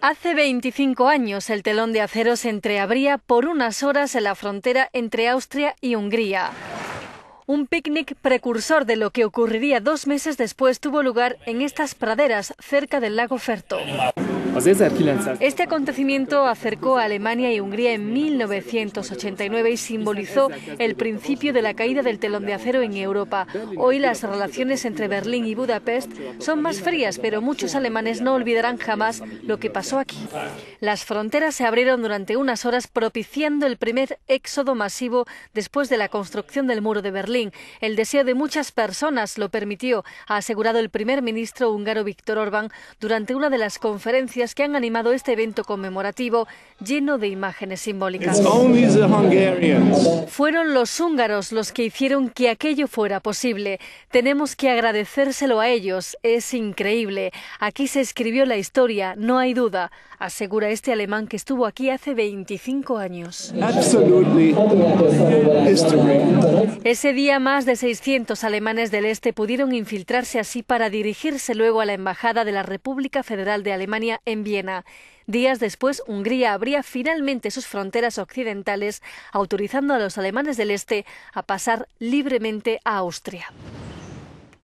Hace 25 años el telón de acero se entreabría por unas horas en la frontera entre Austria y Hungría. Un picnic precursor de lo que ocurriría dos meses después tuvo lugar en estas praderas cerca del lago Ferto. Este acontecimiento acercó a Alemania y Hungría en 1989 y simbolizó el principio de la caída del telón de acero en Europa. Hoy las relaciones entre Berlín y Budapest son más frías, pero muchos alemanes no olvidarán jamás lo que pasó aquí. Las fronteras se abrieron durante unas horas propiciando el primer éxodo masivo después de la construcción del muro de Berlín. El deseo de muchas personas lo permitió, ha asegurado el primer ministro húngaro Víctor Orbán durante una de las conferencias que han animado este evento conmemorativo lleno de imágenes simbólicas. Fueron los húngaros los que hicieron que aquello fuera posible. Tenemos que agradecérselo a ellos. Es increíble. Aquí se escribió la historia, no hay duda, asegura este alemán que estuvo aquí hace 25 años. Ese día más de 600 alemanes del este pudieron infiltrarse así para dirigirse luego a la Embajada de la República Federal de Alemania en Viena. Días después, Hungría abría finalmente sus fronteras occidentales, autorizando a los alemanes del Este a pasar libremente a Austria.